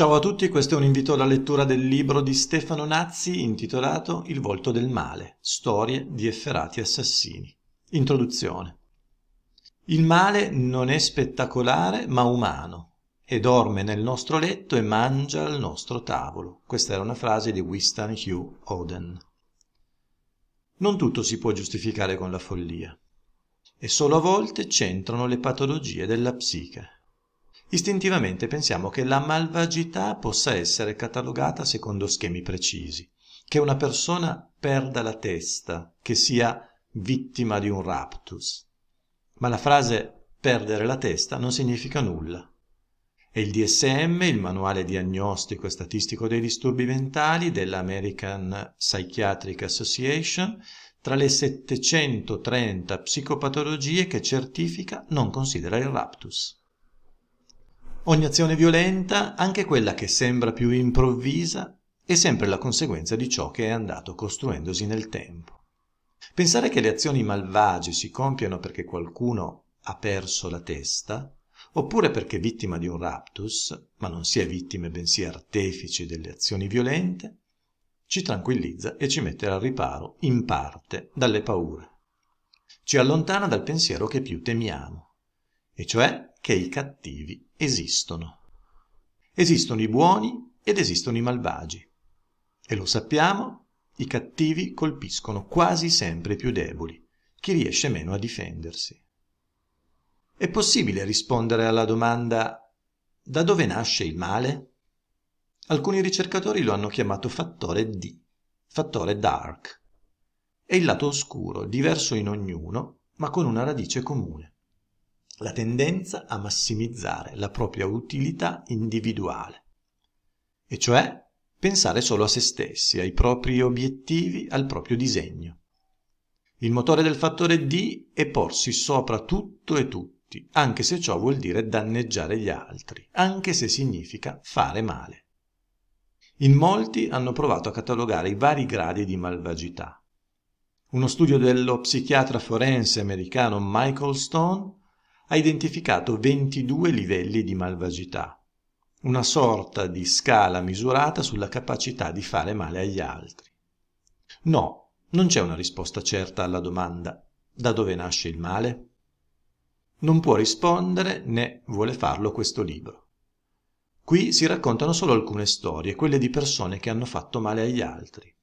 Ciao a tutti, questo è un invito alla lettura del libro di Stefano Nazzi intitolato Il volto del male, storie di efferati assassini. Introduzione. Il male non è spettacolare ma umano e dorme nel nostro letto e mangia al nostro tavolo. Questa era una frase di Winston Hugh Oden. Non tutto si può giustificare con la follia e solo a volte c'entrano le patologie della psiche istintivamente pensiamo che la malvagità possa essere catalogata secondo schemi precisi, che una persona perda la testa, che sia vittima di un raptus. Ma la frase perdere la testa non significa nulla. E il DSM, il manuale diagnostico e statistico dei disturbi mentali dell'American Psychiatric Association, tra le 730 psicopatologie che certifica non considera il raptus. Ogni azione violenta, anche quella che sembra più improvvisa, è sempre la conseguenza di ciò che è andato costruendosi nel tempo. Pensare che le azioni malvagie si compiano perché qualcuno ha perso la testa, oppure perché è vittima di un raptus, ma non si è vittime bensì artefici delle azioni violente, ci tranquillizza e ci mette al riparo, in parte, dalle paure. Ci allontana dal pensiero che più temiamo, e cioè che i cattivi esistono. Esistono i buoni ed esistono i malvagi. E lo sappiamo, i cattivi colpiscono quasi sempre i più deboli, chi riesce meno a difendersi. È possibile rispondere alla domanda da dove nasce il male? Alcuni ricercatori lo hanno chiamato fattore D, fattore dark. È il lato oscuro, diverso in ognuno, ma con una radice comune la tendenza a massimizzare la propria utilità individuale, e cioè pensare solo a se stessi, ai propri obiettivi, al proprio disegno. Il motore del fattore D è porsi sopra tutto e tutti, anche se ciò vuol dire danneggiare gli altri, anche se significa fare male. In molti hanno provato a catalogare i vari gradi di malvagità. Uno studio dello psichiatra forense americano Michael Stone ha identificato 22 livelli di malvagità, una sorta di scala misurata sulla capacità di fare male agli altri. No, non c'è una risposta certa alla domanda da dove nasce il male? Non può rispondere né vuole farlo questo libro. Qui si raccontano solo alcune storie, quelle di persone che hanno fatto male agli altri.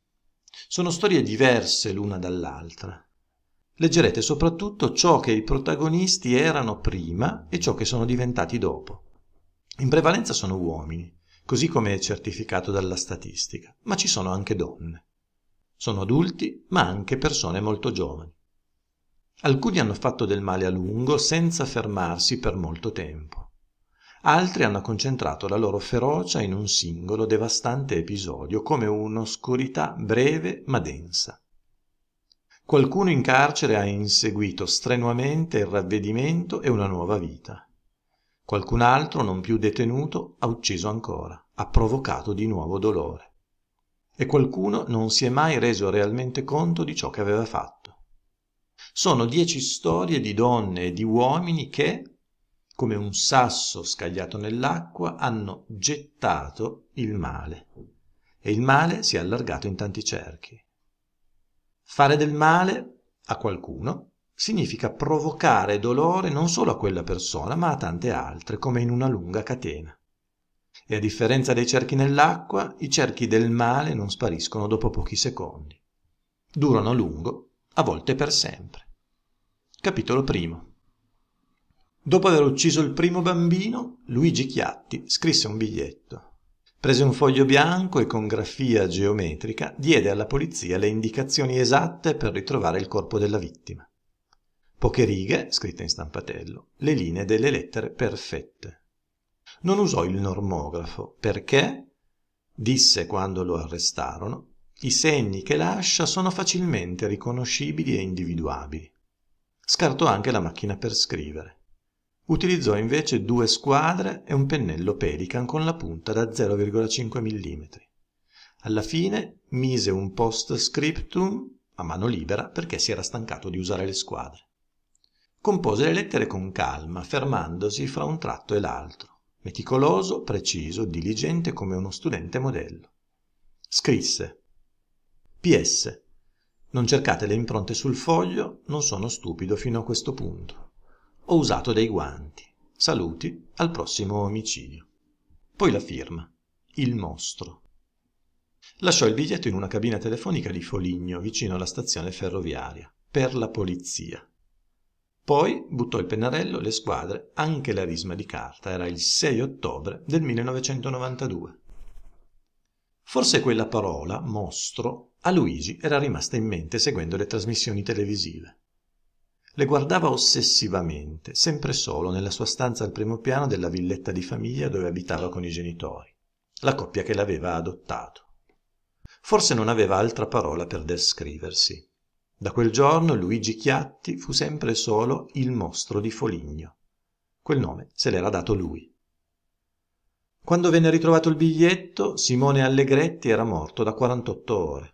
Sono storie diverse l'una dall'altra, leggerete soprattutto ciò che i protagonisti erano prima e ciò che sono diventati dopo. In prevalenza sono uomini, così come è certificato dalla statistica, ma ci sono anche donne. Sono adulti, ma anche persone molto giovani. Alcuni hanno fatto del male a lungo senza fermarsi per molto tempo. Altri hanno concentrato la loro ferocia in un singolo devastante episodio, come un'oscurità breve ma densa. Qualcuno in carcere ha inseguito strenuamente il ravvedimento e una nuova vita. Qualcun altro, non più detenuto, ha ucciso ancora, ha provocato di nuovo dolore. E qualcuno non si è mai reso realmente conto di ciò che aveva fatto. Sono dieci storie di donne e di uomini che, come un sasso scagliato nell'acqua, hanno gettato il male. E il male si è allargato in tanti cerchi Fare del male a qualcuno significa provocare dolore non solo a quella persona, ma a tante altre, come in una lunga catena. E a differenza dei cerchi nell'acqua, i cerchi del male non spariscono dopo pochi secondi. Durano a lungo, a volte per sempre. Capitolo primo. Dopo aver ucciso il primo bambino, Luigi Chiatti scrisse un biglietto prese un foglio bianco e con grafia geometrica diede alla polizia le indicazioni esatte per ritrovare il corpo della vittima. Poche righe, scritte in stampatello, le linee delle lettere perfette. Non usò il normografo perché, disse quando lo arrestarono, i segni che lascia sono facilmente riconoscibili e individuabili. Scartò anche la macchina per scrivere. Utilizzò invece due squadre e un pennello Pelican con la punta da 0,5 mm. Alla fine mise un post-scriptum a mano libera perché si era stancato di usare le squadre. Compose le lettere con calma, fermandosi fra un tratto e l'altro, meticoloso, preciso, diligente come uno studente modello. Scrisse PS. Non cercate le impronte sul foglio, non sono stupido fino a questo punto ho usato dei guanti. Saluti al prossimo omicidio. Poi la firma. Il mostro. Lasciò il biglietto in una cabina telefonica di Foligno, vicino alla stazione ferroviaria, per la polizia. Poi buttò il pennarello, le squadre, anche la risma di carta. Era il 6 ottobre del 1992. Forse quella parola, mostro, a Luigi era rimasta in mente seguendo le trasmissioni televisive le guardava ossessivamente sempre solo nella sua stanza al primo piano della villetta di famiglia dove abitava con i genitori la coppia che l'aveva adottato forse non aveva altra parola per descriversi da quel giorno luigi chiatti fu sempre solo il mostro di foligno quel nome se l'era dato lui quando venne ritrovato il biglietto simone allegretti era morto da 48 ore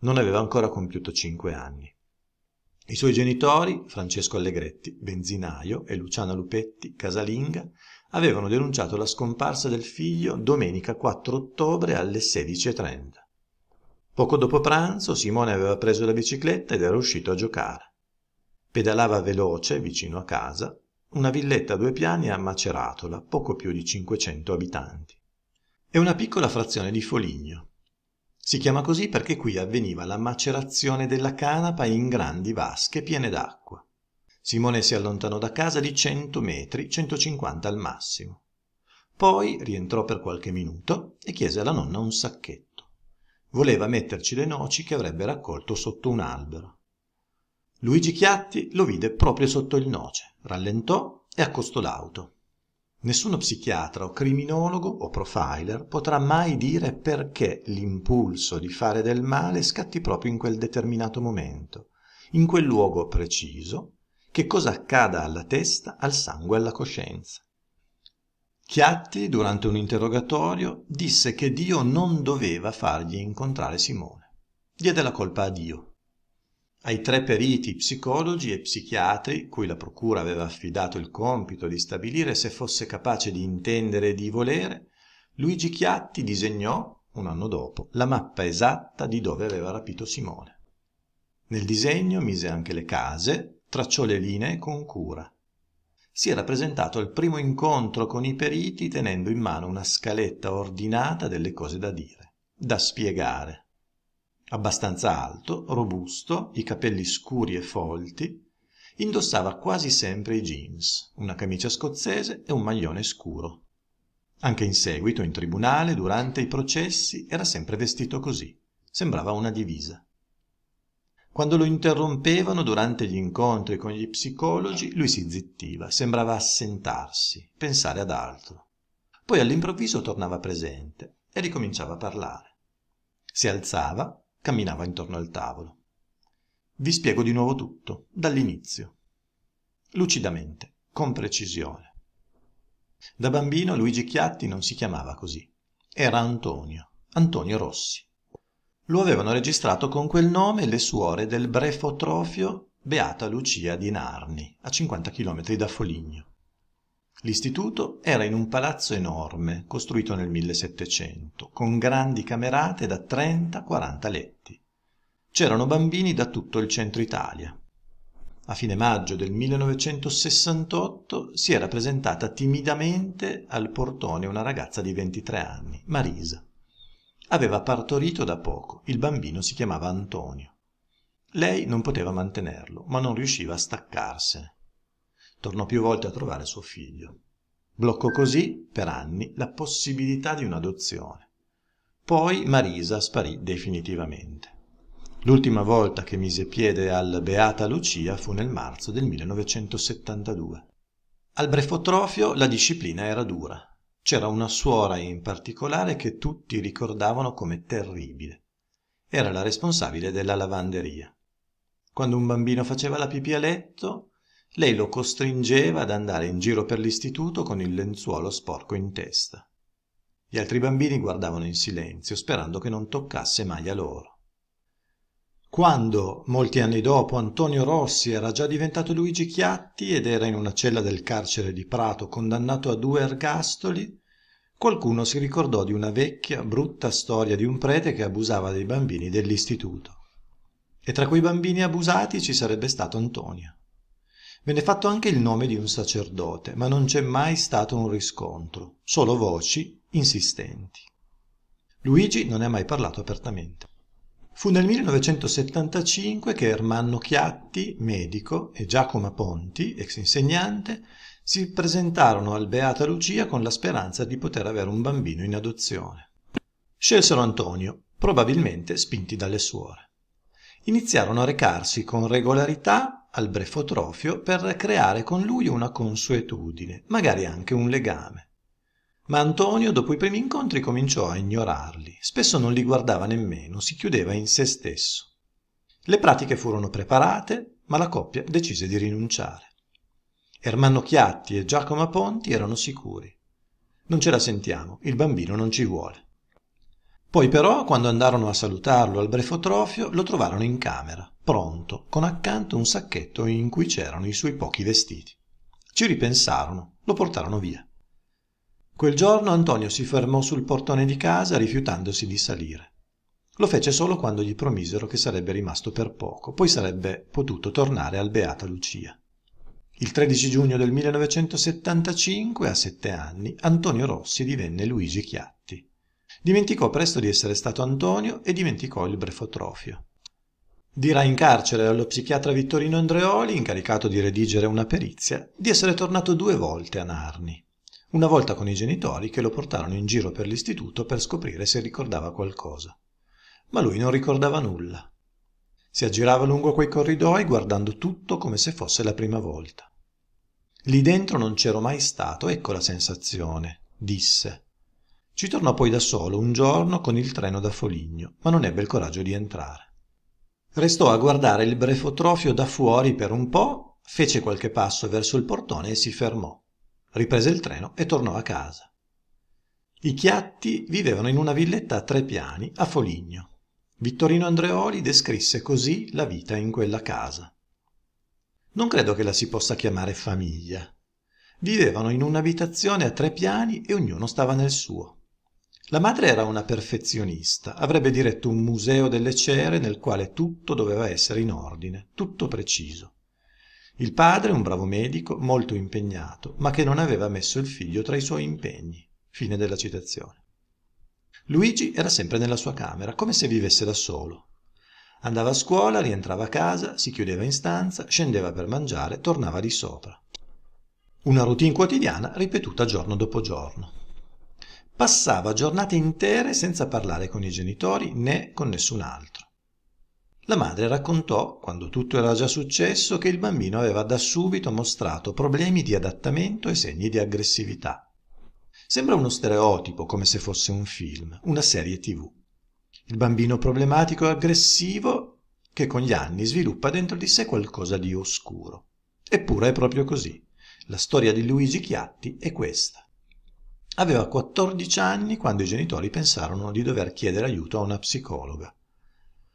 non aveva ancora compiuto cinque anni i suoi genitori, Francesco Allegretti, benzinaio, e Luciana Lupetti, casalinga, avevano denunciato la scomparsa del figlio domenica 4 ottobre alle 16.30. Poco dopo pranzo Simone aveva preso la bicicletta ed era uscito a giocare. Pedalava veloce vicino a casa, una villetta a due piani a Maceratola, poco più di 500 abitanti, e una piccola frazione di Foligno, si chiama così perché qui avveniva la macerazione della canapa in grandi vasche piene d'acqua. Simone si allontanò da casa di 100 metri, 150 al massimo. Poi rientrò per qualche minuto e chiese alla nonna un sacchetto. Voleva metterci le noci che avrebbe raccolto sotto un albero. Luigi Chiatti lo vide proprio sotto il noce, rallentò e accostò l'auto. Nessuno psichiatra o criminologo o profiler potrà mai dire perché l'impulso di fare del male scatti proprio in quel determinato momento, in quel luogo preciso, che cosa accada alla testa, al sangue, alla coscienza. Chiatti, durante un interrogatorio, disse che Dio non doveva fargli incontrare Simone. Diede la colpa a Dio, ai tre periti psicologi e psichiatri cui la procura aveva affidato il compito di stabilire se fosse capace di intendere e di volere luigi chiatti disegnò un anno dopo la mappa esatta di dove aveva rapito simone nel disegno mise anche le case tracciò le linee con cura si era presentato al primo incontro con i periti tenendo in mano una scaletta ordinata delle cose da dire da spiegare abbastanza alto robusto i capelli scuri e folti indossava quasi sempre i jeans una camicia scozzese e un maglione scuro anche in seguito in tribunale durante i processi era sempre vestito così sembrava una divisa quando lo interrompevano durante gli incontri con gli psicologi lui si zittiva sembrava assentarsi pensare ad altro poi all'improvviso tornava presente e ricominciava a parlare si alzava camminava intorno al tavolo. Vi spiego di nuovo tutto, dall'inizio. Lucidamente, con precisione. Da bambino Luigi Chiatti non si chiamava così. Era Antonio, Antonio Rossi. Lo avevano registrato con quel nome le suore del brefotrofio Beata Lucia di Narni, a 50 km da Foligno. L'istituto era in un palazzo enorme, costruito nel 1700, con grandi camerate da 30-40 letti. C'erano bambini da tutto il centro Italia. A fine maggio del 1968 si era presentata timidamente al portone una ragazza di 23 anni, Marisa. Aveva partorito da poco, il bambino si chiamava Antonio. Lei non poteva mantenerlo, ma non riusciva a staccarsene. Tornò più volte a trovare suo figlio. Bloccò così, per anni, la possibilità di un'adozione. Poi Marisa sparì definitivamente. L'ultima volta che mise piede al Beata Lucia fu nel marzo del 1972. Al brefotrofio la disciplina era dura. C'era una suora in particolare che tutti ricordavano come terribile. Era la responsabile della lavanderia. Quando un bambino faceva la pipì a letto, lei lo costringeva ad andare in giro per l'istituto con il lenzuolo sporco in testa gli altri bambini guardavano in silenzio sperando che non toccasse mai a loro quando molti anni dopo antonio rossi era già diventato luigi chiatti ed era in una cella del carcere di prato condannato a due ergastoli qualcuno si ricordò di una vecchia brutta storia di un prete che abusava dei bambini dell'istituto e tra quei bambini abusati ci sarebbe stato antonio venne fatto anche il nome di un sacerdote ma non c'è mai stato un riscontro solo voci insistenti luigi non ne ha mai parlato apertamente fu nel 1975 che ermanno chiatti medico e giacomo ponti ex insegnante si presentarono al beata lucia con la speranza di poter avere un bambino in adozione scelsero antonio probabilmente spinti dalle suore iniziarono a recarsi con regolarità al brefotrofio per creare con lui una consuetudine, magari anche un legame. Ma Antonio, dopo i primi incontri, cominciò a ignorarli, spesso non li guardava nemmeno, si chiudeva in se stesso. Le pratiche furono preparate, ma la coppia decise di rinunciare. Ermanno Chiatti e Giacomo Ponti erano sicuri. Non ce la sentiamo, il bambino non ci vuole. Poi però, quando andarono a salutarlo al brefotrofio, lo trovarono in camera pronto con accanto un sacchetto in cui c'erano i suoi pochi vestiti ci ripensarono lo portarono via quel giorno antonio si fermò sul portone di casa rifiutandosi di salire lo fece solo quando gli promisero che sarebbe rimasto per poco poi sarebbe potuto tornare al beata lucia il 13 giugno del 1975, a sette anni antonio rossi divenne luigi chiatti dimenticò presto di essere stato antonio e dimenticò il brefotrofio dirà in carcere allo psichiatra Vittorino Andreoli, incaricato di redigere una perizia, di essere tornato due volte a Narni. Una volta con i genitori che lo portarono in giro per l'istituto per scoprire se ricordava qualcosa. Ma lui non ricordava nulla. Si aggirava lungo quei corridoi guardando tutto come se fosse la prima volta. Lì dentro non c'ero mai stato, ecco la sensazione, disse. Ci tornò poi da solo un giorno con il treno da Foligno, ma non ebbe il coraggio di entrare. Restò a guardare il brefotrofio da fuori per un po', fece qualche passo verso il portone e si fermò. Riprese il treno e tornò a casa. I Chiatti vivevano in una villetta a tre piani a Foligno. Vittorino Andreoli descrisse così la vita in quella casa. Non credo che la si possa chiamare famiglia. Vivevano in un'abitazione a tre piani e ognuno stava nel suo. La madre era una perfezionista, avrebbe diretto un museo delle cere nel quale tutto doveva essere in ordine, tutto preciso. Il padre, un bravo medico, molto impegnato, ma che non aveva messo il figlio tra i suoi impegni. Fine della citazione. Luigi era sempre nella sua camera, come se vivesse da solo. Andava a scuola, rientrava a casa, si chiudeva in stanza, scendeva per mangiare, tornava di sopra. Una routine quotidiana ripetuta giorno dopo giorno. Passava giornate intere senza parlare con i genitori né con nessun altro. La madre raccontò, quando tutto era già successo, che il bambino aveva da subito mostrato problemi di adattamento e segni di aggressività. Sembra uno stereotipo, come se fosse un film, una serie tv. Il bambino problematico e aggressivo che con gli anni sviluppa dentro di sé qualcosa di oscuro. Eppure è proprio così. La storia di Luigi Chiatti è questa. Aveva 14 anni quando i genitori pensarono di dover chiedere aiuto a una psicologa.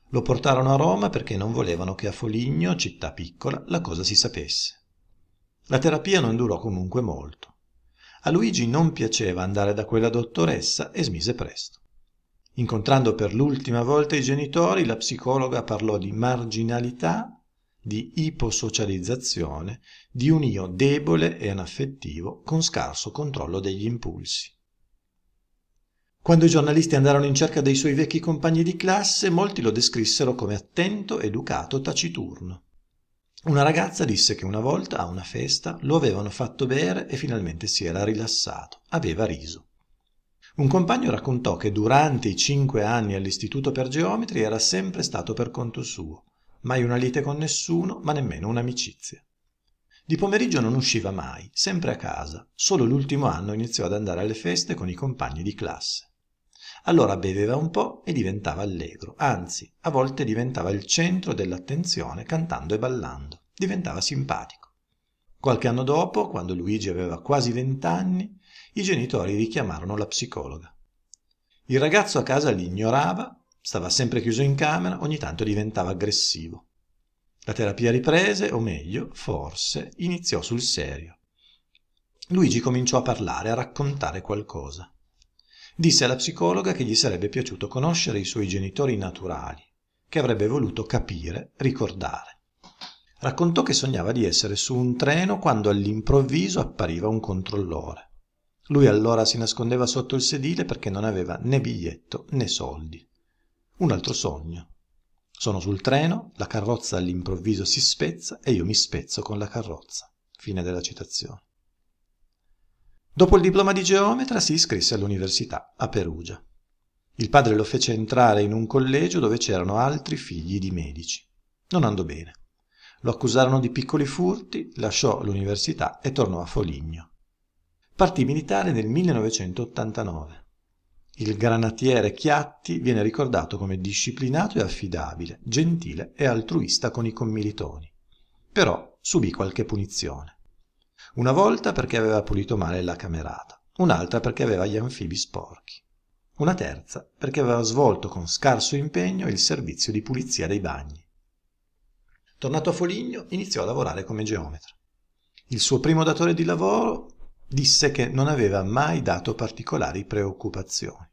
Lo portarono a Roma perché non volevano che a Foligno, città piccola, la cosa si sapesse. La terapia non durò comunque molto. A Luigi non piaceva andare da quella dottoressa e smise presto. Incontrando per l'ultima volta i genitori, la psicologa parlò di marginalità di iposocializzazione di un io debole e anaffettivo con scarso controllo degli impulsi. Quando i giornalisti andarono in cerca dei suoi vecchi compagni di classe, molti lo descrissero come attento, educato, taciturno. Una ragazza disse che una volta a una festa lo avevano fatto bere e finalmente si era rilassato, aveva riso. Un compagno raccontò che durante i cinque anni all'istituto per geometri era sempre stato per conto suo mai una lite con nessuno, ma nemmeno un'amicizia. Di pomeriggio non usciva mai, sempre a casa, solo l'ultimo anno iniziò ad andare alle feste con i compagni di classe. Allora beveva un po' e diventava allegro, anzi, a volte diventava il centro dell'attenzione cantando e ballando, diventava simpatico. Qualche anno dopo, quando Luigi aveva quasi vent'anni, i genitori richiamarono la psicologa. Il ragazzo a casa li ignorava Stava sempre chiuso in camera, ogni tanto diventava aggressivo. La terapia riprese, o meglio, forse, iniziò sul serio. Luigi cominciò a parlare, a raccontare qualcosa. Disse alla psicologa che gli sarebbe piaciuto conoscere i suoi genitori naturali, che avrebbe voluto capire, ricordare. Raccontò che sognava di essere su un treno quando all'improvviso appariva un controllore. Lui allora si nascondeva sotto il sedile perché non aveva né biglietto né soldi un altro sogno. Sono sul treno, la carrozza all'improvviso si spezza e io mi spezzo con la carrozza. Fine della citazione. Dopo il diploma di geometra si iscrisse all'università a Perugia. Il padre lo fece entrare in un collegio dove c'erano altri figli di medici. Non andò bene. Lo accusarono di piccoli furti, lasciò l'università e tornò a Foligno. Partì militare nel 1989. Il granatiere Chiatti viene ricordato come disciplinato e affidabile, gentile e altruista con i commilitoni. Però subì qualche punizione. Una volta perché aveva pulito male la camerata, un'altra perché aveva gli anfibi sporchi, una terza perché aveva svolto con scarso impegno il servizio di pulizia dei bagni. Tornato a Foligno, iniziò a lavorare come geometra. Il suo primo datore di lavoro disse che non aveva mai dato particolari preoccupazioni.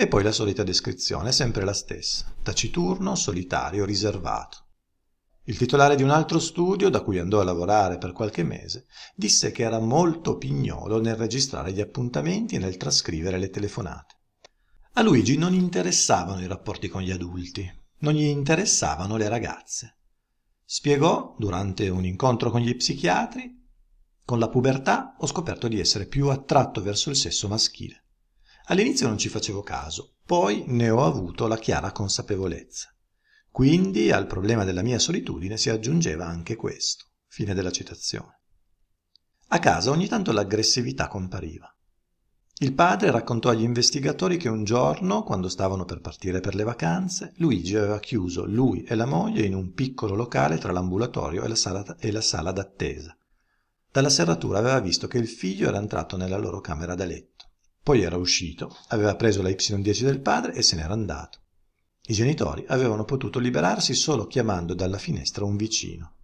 E poi la solita descrizione, sempre la stessa, taciturno, solitario, riservato. Il titolare di un altro studio, da cui andò a lavorare per qualche mese, disse che era molto pignolo nel registrare gli appuntamenti e nel trascrivere le telefonate. A Luigi non interessavano i rapporti con gli adulti, non gli interessavano le ragazze. Spiegò, durante un incontro con gli psichiatri, con la pubertà ho scoperto di essere più attratto verso il sesso maschile. All'inizio non ci facevo caso, poi ne ho avuto la chiara consapevolezza. Quindi al problema della mia solitudine si aggiungeva anche questo. Fine della citazione. A casa ogni tanto l'aggressività compariva. Il padre raccontò agli investigatori che un giorno, quando stavano per partire per le vacanze, Luigi aveva chiuso lui e la moglie in un piccolo locale tra l'ambulatorio e la sala, e la sala d'attesa. Dalla serratura aveva visto che il figlio era entrato nella loro camera da letto poi era uscito, aveva preso la Y10 del padre e se n'era andato. I genitori avevano potuto liberarsi solo chiamando dalla finestra un vicino.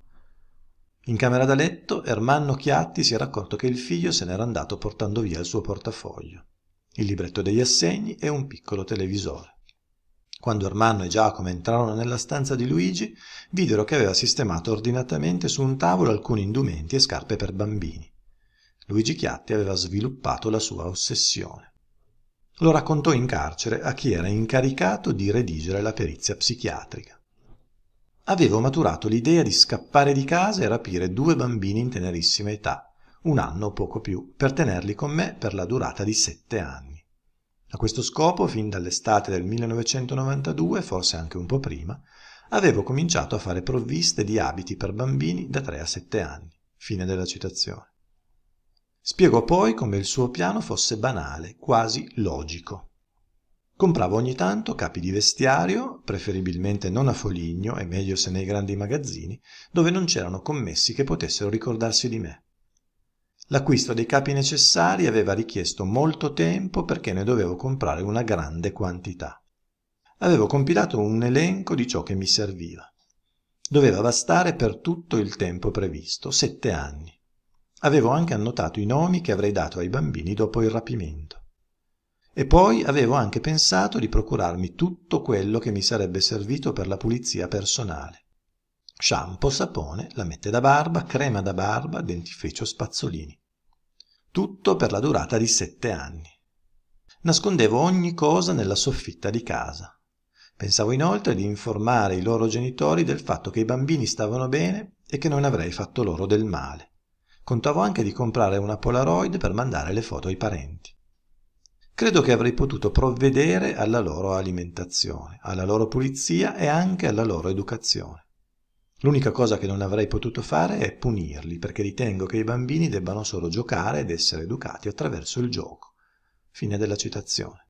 In camera da letto, Ermanno Chiatti si era accorto che il figlio se n'era andato portando via il suo portafoglio, il libretto degli assegni e un piccolo televisore. Quando Ermanno e Giacomo entrarono nella stanza di Luigi, videro che aveva sistemato ordinatamente su un tavolo alcuni indumenti e scarpe per bambini. Luigi Chiatti aveva sviluppato la sua ossessione. Lo raccontò in carcere a chi era incaricato di redigere la perizia psichiatrica. Avevo maturato l'idea di scappare di casa e rapire due bambini in tenerissima età, un anno o poco più, per tenerli con me per la durata di sette anni. A questo scopo, fin dall'estate del 1992, forse anche un po' prima, avevo cominciato a fare provviste di abiti per bambini da tre a sette anni. Fine della citazione. Spiegò poi come il suo piano fosse banale, quasi logico. Comprava ogni tanto capi di vestiario, preferibilmente non a Foligno e meglio se nei grandi magazzini, dove non c'erano commessi che potessero ricordarsi di me. L'acquisto dei capi necessari aveva richiesto molto tempo perché ne dovevo comprare una grande quantità. Avevo compilato un elenco di ciò che mi serviva. Doveva bastare per tutto il tempo previsto, sette anni. Avevo anche annotato i nomi che avrei dato ai bambini dopo il rapimento. E poi avevo anche pensato di procurarmi tutto quello che mi sarebbe servito per la pulizia personale. Shampoo, sapone, lamette da barba, crema da barba, dentifricio, spazzolini. Tutto per la durata di sette anni. Nascondevo ogni cosa nella soffitta di casa. Pensavo inoltre di informare i loro genitori del fatto che i bambini stavano bene e che non avrei fatto loro del male. Contavo anche di comprare una Polaroid per mandare le foto ai parenti. Credo che avrei potuto provvedere alla loro alimentazione, alla loro pulizia e anche alla loro educazione. L'unica cosa che non avrei potuto fare è punirli, perché ritengo che i bambini debbano solo giocare ed essere educati attraverso il gioco. Fine della citazione.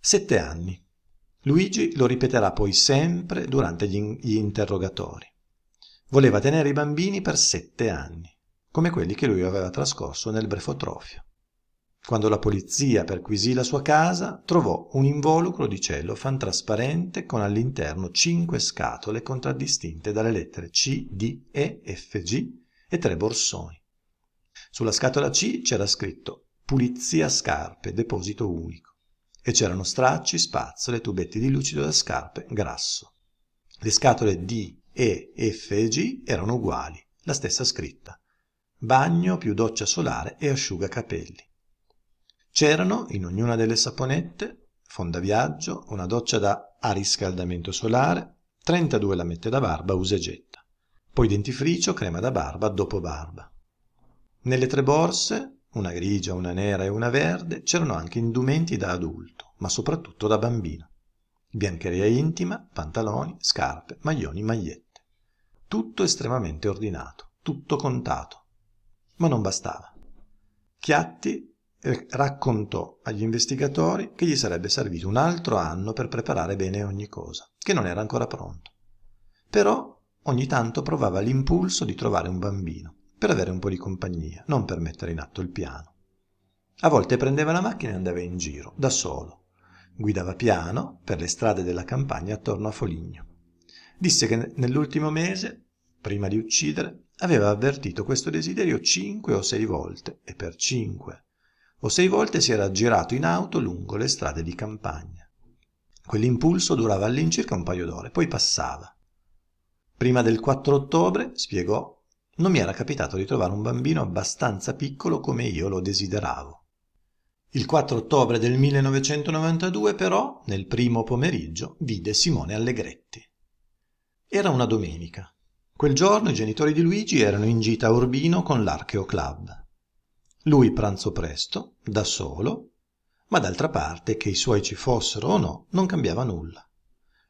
Sette anni. Luigi lo ripeterà poi sempre durante gli interrogatori. Voleva tenere i bambini per sette anni come quelli che lui aveva trascorso nel brefotrofio. Quando la polizia perquisì la sua casa, trovò un involucro di cellofan trasparente con all'interno cinque scatole contraddistinte dalle lettere C, D, E, F, G e tre borsoni. Sulla scatola C c'era scritto Pulizia scarpe, deposito unico e c'erano stracci, spazzole, tubetti di lucido da scarpe, grasso. Le scatole D, E, F e G erano uguali, la stessa scritta, bagno più doccia solare e asciugacapelli. C'erano in ognuna delle saponette, fondaviaggio, una doccia da a riscaldamento solare, 32 lamette da barba usa e getta, poi dentifricio, crema da barba, dopo barba. Nelle tre borse, una grigia, una nera e una verde, c'erano anche indumenti da adulto, ma soprattutto da bambino. Biancheria intima, pantaloni, scarpe, maglioni, magliette. Tutto estremamente ordinato, tutto contato, ma non bastava. Chiatti eh, raccontò agli investigatori che gli sarebbe servito un altro anno per preparare bene ogni cosa, che non era ancora pronto. Però ogni tanto provava l'impulso di trovare un bambino, per avere un po' di compagnia, non per mettere in atto il piano. A volte prendeva la macchina e andava in giro, da solo. Guidava piano per le strade della campagna attorno a Foligno. Disse che nell'ultimo mese, prima di uccidere, aveva avvertito questo desiderio cinque o sei volte e per cinque o sei volte si era aggirato in auto lungo le strade di campagna quell'impulso durava all'incirca un paio d'ore poi passava prima del 4 ottobre spiegò non mi era capitato di trovare un bambino abbastanza piccolo come io lo desideravo il 4 ottobre del 1992 però, nel primo pomeriggio, vide Simone Allegretti. Era una domenica. Quel giorno i genitori di Luigi erano in gita a Urbino con l'Archeo Club. Lui pranzò presto, da solo, ma d'altra parte che i suoi ci fossero o no non cambiava nulla.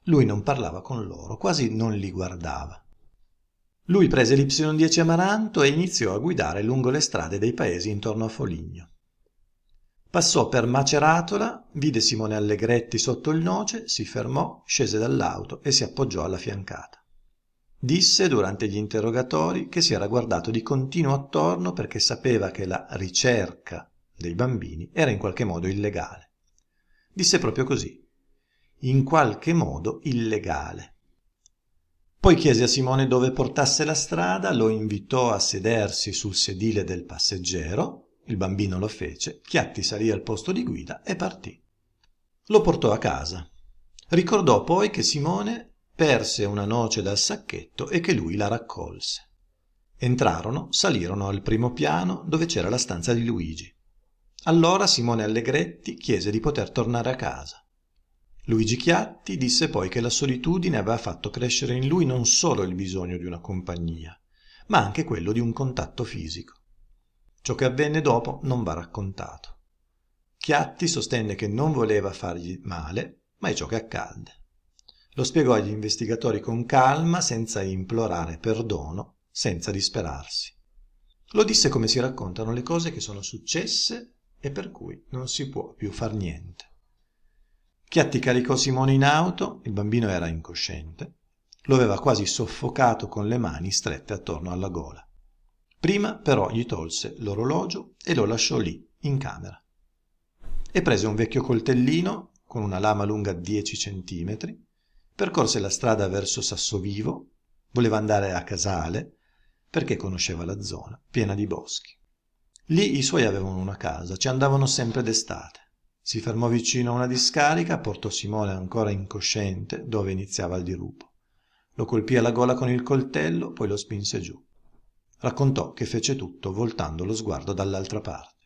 Lui non parlava con loro, quasi non li guardava. Lui prese l'Y10 Amaranto e iniziò a guidare lungo le strade dei paesi intorno a Foligno. Passò per Maceratola, vide Simone Allegretti sotto il noce, si fermò, scese dall'auto e si appoggiò alla fiancata. Disse durante gli interrogatori che si era guardato di continuo attorno perché sapeva che la ricerca dei bambini era in qualche modo illegale. Disse proprio così, in qualche modo illegale. Poi chiese a Simone dove portasse la strada, lo invitò a sedersi sul sedile del passeggero, il bambino lo fece, Chiatti salì al posto di guida e partì. Lo portò a casa. Ricordò poi che Simone perse una noce dal sacchetto e che lui la raccolse. Entrarono, salirono al primo piano dove c'era la stanza di Luigi. Allora Simone Allegretti chiese di poter tornare a casa. Luigi Chiatti disse poi che la solitudine aveva fatto crescere in lui non solo il bisogno di una compagnia, ma anche quello di un contatto fisico. Ciò che avvenne dopo non va raccontato. Chiatti sostenne che non voleva fargli male, ma è ciò che accadde. Lo spiegò agli investigatori con calma, senza implorare perdono, senza disperarsi. Lo disse come si raccontano le cose che sono successe e per cui non si può più far niente. Chiatti caricò Simone in auto, il bambino era incosciente, lo aveva quasi soffocato con le mani strette attorno alla gola. Prima però gli tolse l'orologio e lo lasciò lì, in camera. E prese un vecchio coltellino con una lama lunga 10 centimetri, percorse la strada verso Sassovivo, voleva andare a Casale, perché conosceva la zona, piena di boschi. Lì i suoi avevano una casa, ci andavano sempre d'estate. Si fermò vicino a una discarica, portò Simone ancora incosciente dove iniziava il dirupo. Lo colpì alla gola con il coltello, poi lo spinse giù. Raccontò che fece tutto voltando lo sguardo dall'altra parte.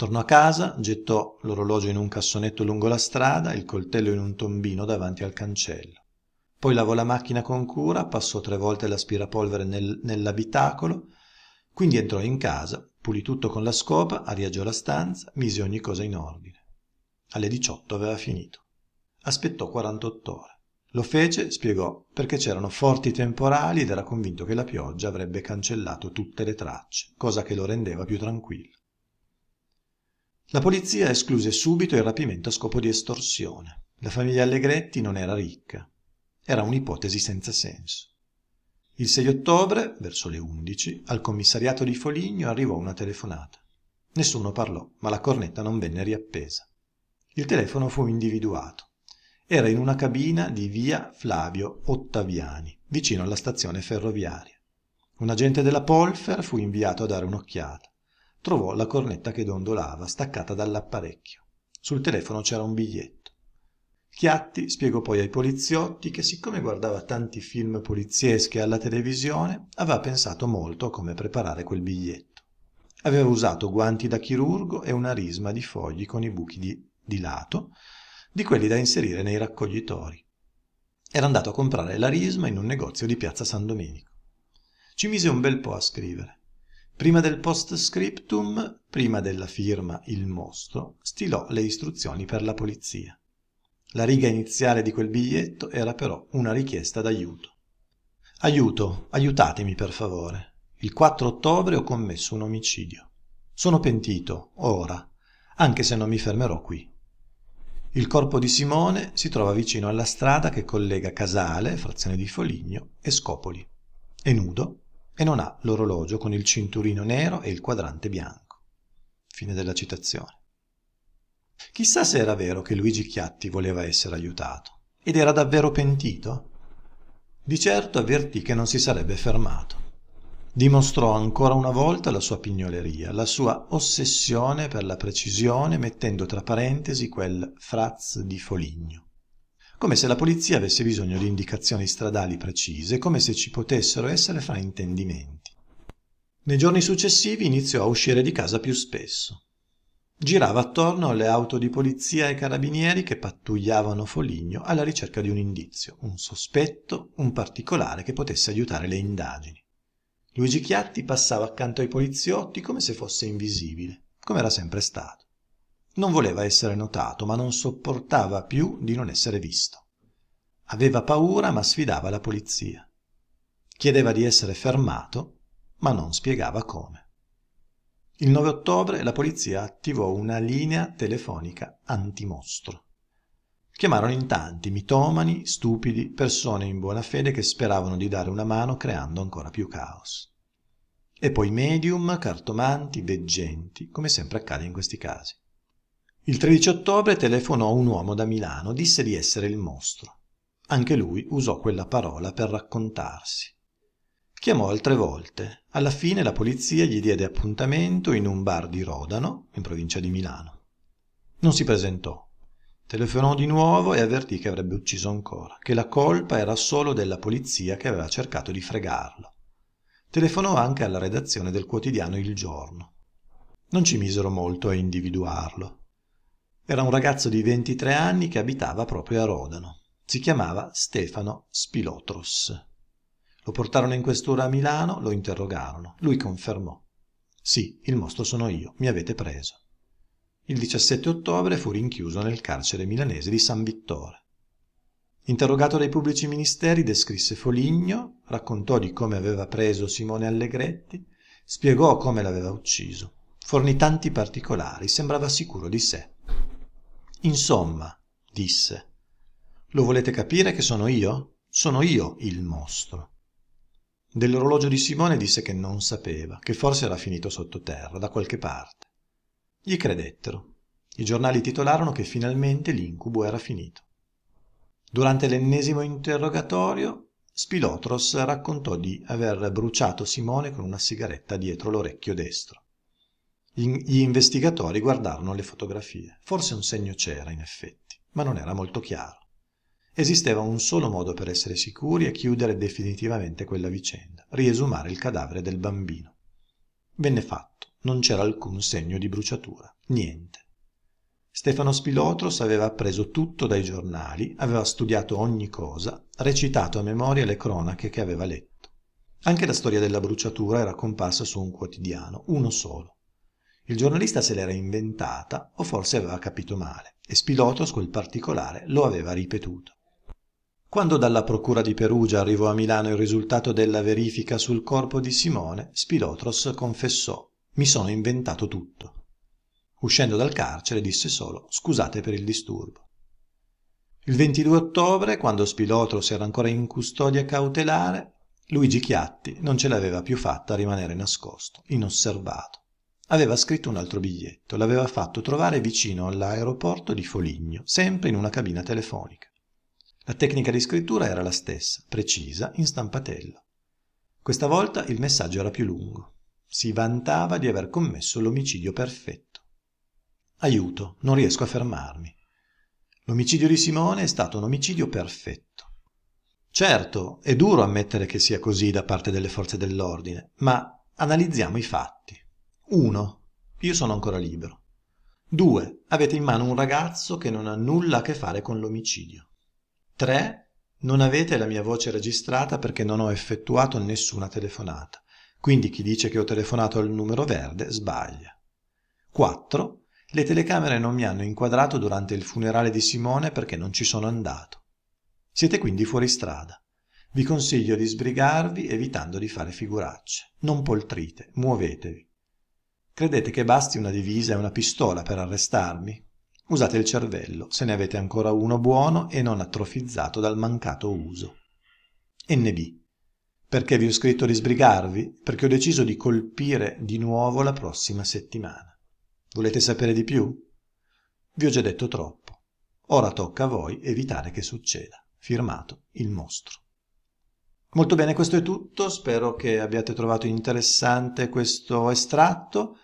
Tornò a casa, gettò l'orologio in un cassonetto lungo la strada, il coltello in un tombino davanti al cancello. Poi lavò la macchina con cura, passò tre volte l'aspirapolvere nel, nell'abitacolo, quindi entrò in casa, pulì tutto con la scopa, arieggiò la stanza, mise ogni cosa in ordine. Alle 18 aveva finito. Aspettò 48 ore. Lo fece, spiegò, perché c'erano forti temporali ed era convinto che la pioggia avrebbe cancellato tutte le tracce, cosa che lo rendeva più tranquillo. La polizia escluse subito il rapimento a scopo di estorsione. La famiglia Allegretti non era ricca. Era un'ipotesi senza senso. Il 6 ottobre, verso le 11, al commissariato di Foligno arrivò una telefonata. Nessuno parlò, ma la cornetta non venne riappesa. Il telefono fu individuato. Era in una cabina di via Flavio Ottaviani, vicino alla stazione ferroviaria. Un agente della Polfer fu inviato a dare un'occhiata trovò la cornetta che dondolava staccata dall'apparecchio sul telefono c'era un biglietto chiatti spiegò poi ai poliziotti che siccome guardava tanti film polizieschi alla televisione aveva pensato molto a come preparare quel biglietto aveva usato guanti da chirurgo e una risma di fogli con i buchi di, di lato di quelli da inserire nei raccoglitori era andato a comprare la risma in un negozio di piazza san domenico ci mise un bel po a scrivere Prima del post-scriptum, prima della firma il mostro, stilò le istruzioni per la polizia. La riga iniziale di quel biglietto era però una richiesta d'aiuto. Aiuto, aiutatemi per favore. Il 4 ottobre ho commesso un omicidio. Sono pentito, ora, anche se non mi fermerò qui. Il corpo di Simone si trova vicino alla strada che collega Casale, frazione di Foligno, e Scopoli. È nudo e non ha l'orologio con il cinturino nero e il quadrante bianco. Fine della citazione. Chissà se era vero che Luigi Chiatti voleva essere aiutato ed era davvero pentito. Di certo avvertì che non si sarebbe fermato. Dimostrò ancora una volta la sua pignoleria, la sua ossessione per la precisione, mettendo tra parentesi quel fraz di Foligno come se la polizia avesse bisogno di indicazioni stradali precise, come se ci potessero essere fraintendimenti. Nei giorni successivi iniziò a uscire di casa più spesso. Girava attorno alle auto di polizia e carabinieri che pattugliavano Foligno alla ricerca di un indizio, un sospetto, un particolare che potesse aiutare le indagini. Luigi Chiatti passava accanto ai poliziotti come se fosse invisibile, come era sempre stato. Non voleva essere notato, ma non sopportava più di non essere visto. Aveva paura, ma sfidava la polizia. Chiedeva di essere fermato, ma non spiegava come. Il 9 ottobre la polizia attivò una linea telefonica antimostro. Chiamarono in tanti mitomani, stupidi, persone in buona fede che speravano di dare una mano creando ancora più caos. E poi medium, cartomanti, veggenti, come sempre accade in questi casi. Il 13 ottobre telefonò un uomo da Milano, disse di essere il mostro. Anche lui usò quella parola per raccontarsi. Chiamò altre volte. Alla fine la polizia gli diede appuntamento in un bar di Rodano, in provincia di Milano. Non si presentò. Telefonò di nuovo e avvertì che avrebbe ucciso ancora, che la colpa era solo della polizia che aveva cercato di fregarlo. Telefonò anche alla redazione del quotidiano Il Giorno. Non ci misero molto a individuarlo era un ragazzo di 23 anni che abitava proprio a Rodano. Si chiamava Stefano Spilotros. Lo portarono in questura a Milano, lo interrogarono. Lui confermò. Sì, il mostro sono io, mi avete preso. Il 17 ottobre fu rinchiuso nel carcere milanese di San Vittore. Interrogato dai pubblici ministeri, descrisse Foligno, raccontò di come aveva preso Simone Allegretti, spiegò come l'aveva ucciso. Fornì tanti particolari, sembrava sicuro di sé. Insomma, disse, lo volete capire che sono io? Sono io il mostro. Dell'orologio di Simone disse che non sapeva, che forse era finito sottoterra, da qualche parte. Gli credettero. I giornali titolarono che finalmente l'incubo era finito. Durante l'ennesimo interrogatorio, Spilotros raccontò di aver bruciato Simone con una sigaretta dietro l'orecchio destro. Gli investigatori guardarono le fotografie. Forse un segno c'era, in effetti, ma non era molto chiaro. Esisteva un solo modo per essere sicuri e chiudere definitivamente quella vicenda, riesumare il cadavere del bambino. Venne fatto, non c'era alcun segno di bruciatura, niente. Stefano Spilotros aveva appreso tutto dai giornali, aveva studiato ogni cosa, recitato a memoria le cronache che aveva letto. Anche la storia della bruciatura era comparsa su un quotidiano, uno solo. Il giornalista se l'era inventata o forse aveva capito male e Spilotos quel particolare lo aveva ripetuto. Quando dalla Procura di Perugia arrivò a Milano il risultato della verifica sul corpo di Simone, Spilotros confessò «Mi sono inventato tutto». Uscendo dal carcere disse solo «Scusate per il disturbo». Il 22 ottobre, quando Spilotros era ancora in custodia cautelare, Luigi Chiatti non ce l'aveva più fatta a rimanere nascosto, inosservato. Aveva scritto un altro biglietto, l'aveva fatto trovare vicino all'aeroporto di Foligno, sempre in una cabina telefonica. La tecnica di scrittura era la stessa, precisa, in stampatello. Questa volta il messaggio era più lungo. Si vantava di aver commesso l'omicidio perfetto. Aiuto, non riesco a fermarmi. L'omicidio di Simone è stato un omicidio perfetto. Certo, è duro ammettere che sia così da parte delle forze dell'ordine, ma analizziamo i fatti. 1. Io sono ancora libero. 2. Avete in mano un ragazzo che non ha nulla a che fare con l'omicidio. 3. Non avete la mia voce registrata perché non ho effettuato nessuna telefonata. Quindi chi dice che ho telefonato al numero verde sbaglia. 4. Le telecamere non mi hanno inquadrato durante il funerale di Simone perché non ci sono andato. Siete quindi fuori strada. Vi consiglio di sbrigarvi evitando di fare figuracce. Non poltrite, muovetevi. Credete che basti una divisa e una pistola per arrestarmi? Usate il cervello, se ne avete ancora uno buono e non atrofizzato dal mancato uso. NB. Perché vi ho scritto di sbrigarvi? Perché ho deciso di colpire di nuovo la prossima settimana. Volete sapere di più? Vi ho già detto troppo. Ora tocca a voi evitare che succeda. Firmato il mostro. Molto bene, questo è tutto. Spero che abbiate trovato interessante questo estratto.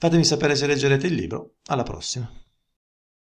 Fatemi sapere se leggerete il libro. Alla prossima.